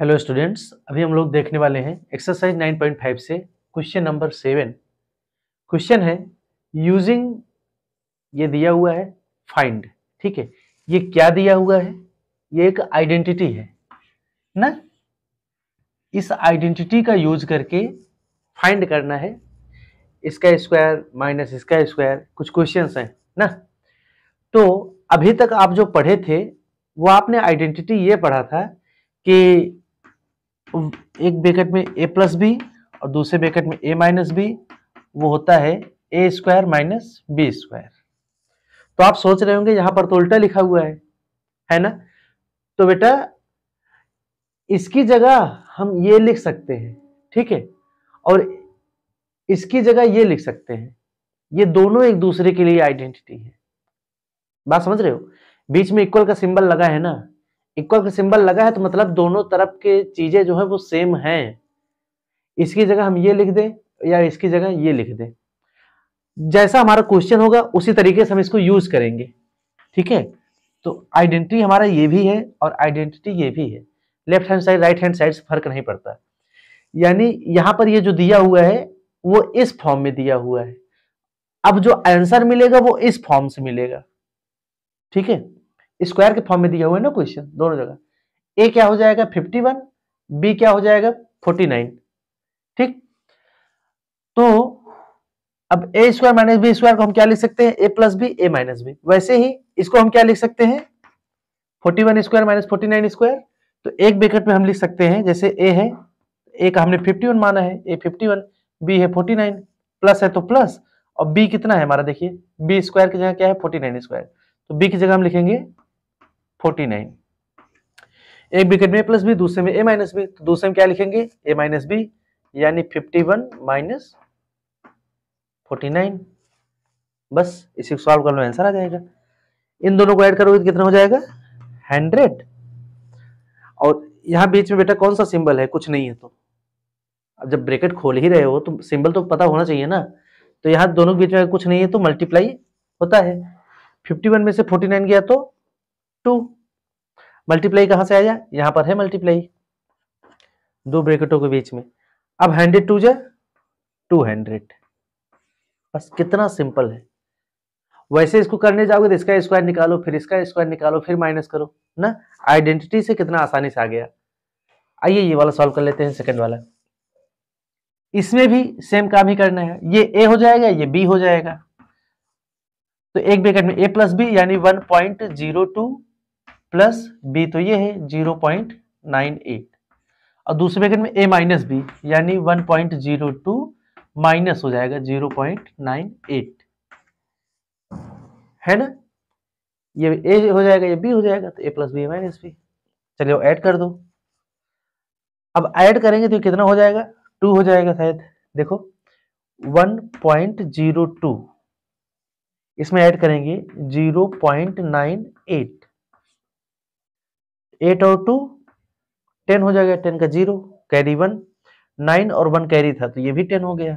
hello students अभी हम लोग देखने वाले हैं एक्सरसाइज 9.5 से क्वेश्चन नंबर सेवन क्वेश्चन है यूजिंग ये दिया हुआ है फाइंड ठीक है ये क्या दिया हुआ है ये एक आइडेंटिटी है ना इस आइडेंटिटी का यूज करके फाइंड करना है इसका स्क्वायर माइनस इसका स्क्वायर कुछ क्वेश्चन हैं ना तो अभी तक आप जो पढ़े थे वो आपने आइडेंटिटी ये पढ़ा था कि एक ब्रेकेट में ए प्लस बी और दूसरे ब्रेकेट में ए माइनस बी वो होता है A square minus B square तो आप सोच रहे होंगे यहां पर तो उल्टा लिखा हुआ है है ना तो बेटा इसकी जगह हम ये लिख सकते हैं ठीक है और इसकी जगह ये लिख सकते हैं ये दोनों एक दूसरे के लिए आइडेंटिटी है बात समझ रहे हो बीच में इक्वल का सिंबल लगा है ना इक्वल का सिंबल लगा है तो मतलब दोनों तरफ के चीजें जो है वो सेम हैं इसकी जगह हम ये लिख दें या इसकी जगह ये लिख दें जैसा हमारा क्वेश्चन होगा उसी तरीके से हम इसको यूज करेंगे ठीक है तो आइडेंटिटी हमारा ये भी है और आइडेंटिटी ये भी है left hand side right hand side से फर्क नहीं पड़ता यानी यहां पर ये जो दिया हुआ है वो इस फॉर्म में दिया हुआ है अब जो आंसर मिलेगा वो इस फॉर्म से मिलेगा ठीक है स्क्वायर के फॉर्म में दिया हुआ है ना क्वेश्चन दोनों जगह ए क्या हो जाएगा फिफ्टी वन बी क्या हो जाएगा फोर्टी नाइन ठीक तो अब A square minus B square को हम क्या लिख सकते हैं A plus B A minus B वैसे ही इसको हम क्या लिख सकते हैं forty one square minus forty nine square तो एक ब्रेकेट में हम लिख सकते हैं जैसे ए है ए का हमने फिफ्टी वन माना है ए फिफ्टी वन बी है फोर्टी नाइन प्लस है तो प्लस और बी कितना है हमारा देखिए बी स्क्वायर की जगह क्या है फोर्टी नाइन स्क्वायर तो बी की जगह हम लिखेंगे फोर्टी नाइन एक विकेट में प्लस बी दूसरे में ए माइनस बी तो दूसरे में क्या लिखेंगे ए माइनस बी यानी fifty one minus forty nine बस इसी को सॉल्व कर लो आंसर आ जाएगा इन दोनों को ऐड करोगे तो कितना हो जाएगा हंड्रेड और यहाँ बीच में बेटा कौन सा सिंबल है कुछ नहीं है तो अब जब ब्रेकेट खोल ही रहे हो तो सिंबल तो पता होना चाहिए ना तो यहाँ दोनों के बीच में कुछ नहीं है तो मल्टीप्लाई होता है 51 में से 49 गया तो टू मल्टीप्लाई कहां से आया यहां पर है मल्टीप्लाई दो ब्रेकेटों के बीच में अब हंड्रेड टू जे टू हंड्रेड बस कितना सिंपल है वैसे इसको करने जाओगे तो इसका स्क्वायर निकालो फिर इसका स्क्वायर निकालो फिर माइनस करो ना आइडेंटिटी से कितना आसानी से आ गया आइए ये वाला सॉल्व कर लेते हैं सेकंड वाला इसमें भी सेम काम ही करना है ये ए हो जाएगा ये बी हो जाएगा तो एक ब्रेकेट में ए प्लस बी यानी one point zero two plus B तो ये है जीरो पॉइंट नाइन एट और दूसरे ब्रैकेट में ए माइनस बी यानी one point zero two minus हो जाएगा जीरो पॉइंट नाइन एट है ना ये ए हो जाएगा ये बी हो जाएगा तो A plus B minus B चलिए ऐड कर दो अब ऐड करेंगे तो कितना हो जाएगा टू हो जाएगा शायद देखो वन पॉइंट जीरो टू इसमें ऐड करेंगे zero point nine eight eight और टू टेन हो जाएगा टेन का जीरो कैरी वन नाइन और वन कैरी था तो ये भी टेन हो गया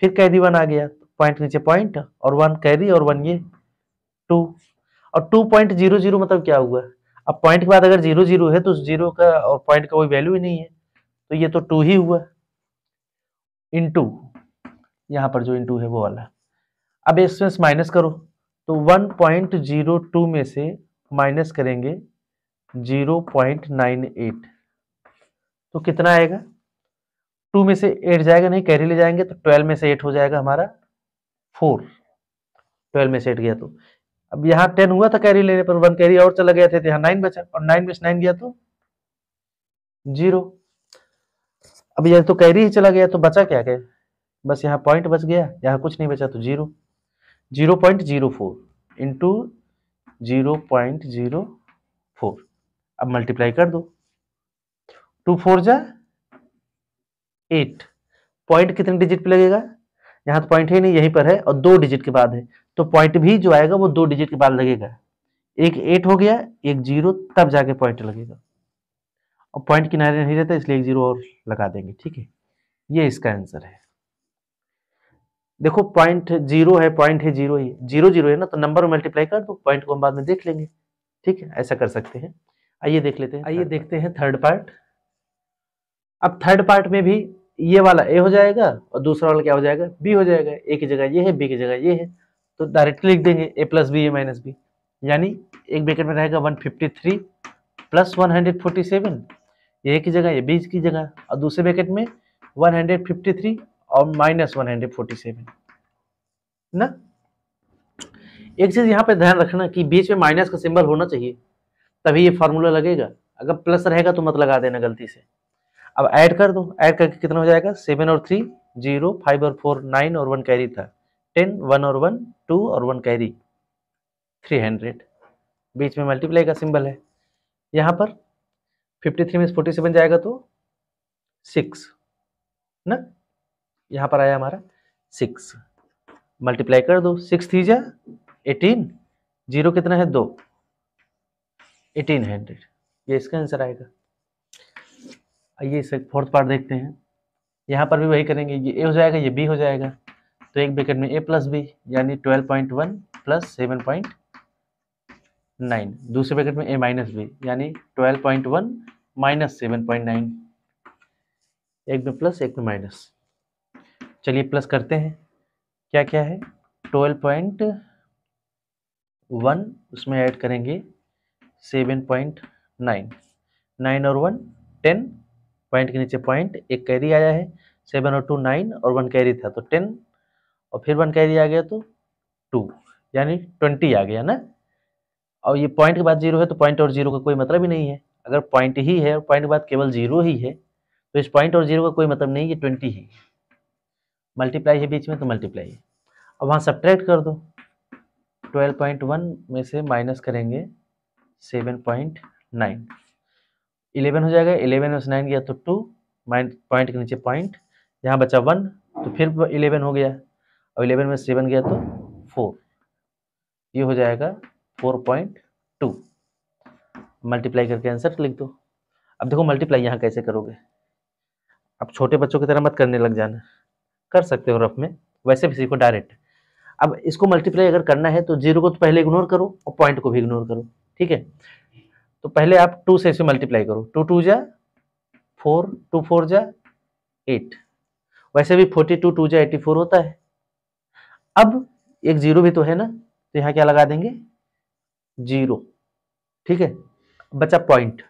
फिर कैरी वन आ गया पॉइंट नीचे पॉइंट और वन कैरी और वन ये टू और टू पॉइंट जीरो जीरो मतलब क्या हुआ अब पॉइंट के बाद अगर जीरो जीरो है तो जीरो का और पॉइंट का कोई वैल्यू ही नहीं है तो ये तो टू ही हुआ इंटू यहाँ पर जो इंटू है वो वाला अब एक्सपेंस माइनस करो तो वन पॉइंट जीरो टू में से माइनस करेंगे जीरो पॉइंट नाइन एट तो कितना आएगा टू में से एट जाएगा नहीं कैरी ले जाएंगे तो ट्वेल्व में से एट हो जाएगा हमारा फोर ट्वेल्व में से एट गया तो अब यहाँ टेन हुआ था कैरी लेने पर वन कैरी और चला गया थे तो यहाँ नाइन बचा और नाइन में से नाइन गया तो जीरो अब यह तो कैरी ही चला गया तो बचा क्या क्या बस यहाँ पॉइंट बच गया यहाँ कुछ नहीं बचा तो zero zero point zero four into zero point zero four अब मल्टीप्लाई कर दो टू फोर जा एट पॉइंट कितने डिजिट पे लगेगा यहां तो पॉइंट ही नहीं यहीं पर है और दो डिजिट के बाद है तो पॉइंट भी जो आएगा वो दो डिजिट के बाद लगेगा एक एट हो गया एक जीरो तब जाके पॉइंट लगेगा और पॉइंट किनारे नहीं रहता इसलिए एक जीरो और लगा देंगे ठीक है ये इसका आंसर है देखो पॉइंट जीरो है पॉइंट है जीरो ही जीरो जीरो है ना तो नंबर मल्टीप्लाई कर दो पॉइंट को हम बाद में देख लेंगे ठीक है ऐसा कर सकते हैं आइए देख लेते हैं आइए देखते हैं थर्ड पार्ट अब थर्ड पार्ट में भी ये वाला ए हो जाएगा और दूसरा वाला क्या हो जाएगा बी हो जाएगा ए की जगह ये है बी की जगह ये है तो डायरेक्टली लिख देंगे A plus B A minus B यानी एक ब्रैकेट में रहेगा 153 प्लस सेवन ये की जगह ये बी की जगह और दूसरे ब्रैकेट में 153 और माइनस 147 ना एक चीज यहाँ पे ध्यान रखना कि बीच में माइनस का सिंबल होना चाहिए तभी ये फार्मूला लगेगा अगर प्लस रहेगा तो मत लगा देना गलती से अब ऐड कर दो ऐड करके कितना हो जाएगा सेवन और थ्री जीरो फाइव और फोर नाइन और वन कैरी था टेन वन और वन टू और वन कैरी थ्री हंड्रेड बीच में मल्टीप्लाई का सिंबल है यहाँ पर फिफ्टी थ्री में फोर्टी सेवन जाएगा तो सिक्स न यहाँ पर आया हमारा सिक्स मल्टीप्लाई कर दो सिक्स थी जा एटीन जीरो कितना है दो एटीन हंड्रेड ये इसका आंसर आएगा आइए इसे फोर्थ पार्ट देखते हैं यहाँ पर भी वही करेंगे ये ए हो जाएगा ये बी हो जाएगा तो एक ब्रैकेट में ए प्लस बी यानी twelve point one plus seven point nine दूसरे ब्रैकेट में ए माइनस बी यानी twelve point one minus seven point nine एक में प्लस एक में माइनस चलिए प्लस करते हैं क्या क्या है ट्वेल्व पॉइंट वन उसमें ऐड करेंगे सेवन पॉइंट नाइन नाइन और वन टेन पॉइंट के नीचे पॉइंट एक कैरी आया है सेवन और टू नाइन और वन कैरी था तो टेन और फिर वन कैरी आ गया तो टू यानी ट्वेंटी आ गया ना और ये पॉइंट के बाद जीरो है तो पॉइंट और जीरो का कोई मतलब ही नहीं है अगर पॉइंट ही है और पॉइंट के बाद केवल जीरो ही है तो इस पॉइंट और जीरो का कोई मतलब नहीं ये ट्वेंटी ही मल्टीप्लाई है बीच में तो मल्टीप्लाई है अब वहाँ सब्ट्रैक्ट कर दो ट्वेल्व पॉइंट वन में से माइनस करेंगे सेवन पॉइंट नाइन इलेवन हो जाएगा इलेवन में से नाइन गया तो टू माइन पॉइंट के नीचे पॉइंट यहाँ बचा वन तो फिर इलेवन हो गया और इलेवन में सेवन गया तो फोर ये हो जाएगा फोर पॉइंट टू मल्टीप्लाई करके आंसर लिख दो अब देखो मल्टीप्लाई यहाँ कैसे करोगे अब छोटे बच्चों की तरह मत करने लग जाना कर सकते हो रफ में वैसे भी सीखो डायरेक्ट अब इसको मल्टीप्लाई अगर करना है तो जीरो को तो पहले इग्नोर करो और पॉइंट को भी इग्नोर करो ठीक है तो पहले आप टू से इसे मल्टीप्लाई करो टू टू जा फोर टू फोर जा एट वैसे भी फोर्टी टू टू जा एटी फोर होता है अब एक जीरो भी तो है ना तो यहाँ क्या लगा देंगे जीरो ठीक है बचा पॉइंट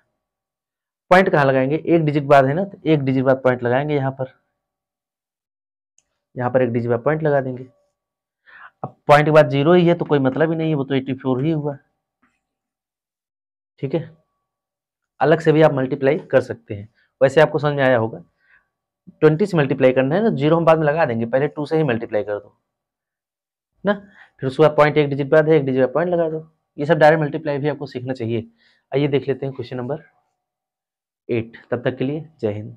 पॉइंट कहाँ लगाएंगे एक डिजिट बाद है ना तो एक डिजिट बाद पॉइंट लगाएंगे यहाँ पर यहाँ पर एक डिजिट बाद पॉइंट लगा देंगे अब पॉइंट के बाद जीरो ही है तो कोई मतलब ही नहीं है वो तो एट्टी फोर ही हुआ ठीक है अलग से भी आप मल्टीप्लाई कर सकते हैं वैसे आपको समझ में आया होगा ट्वेंटी से मल्टीप्लाई करना है ना जीरो हम बाद में लगा देंगे पहले टू से ही मल्टीप्लाई कर दो ना फिर उसके बाद पॉइंट एक डिजिट बाद है एक डिजिट पॉइंट लगा दो ये सब डायरेक्ट मल्टीप्लाई भी आपको सीखना चाहिए आइए देख लेते हैं क्वेश्चन नंबर एट तब तक के लिए जय हिंद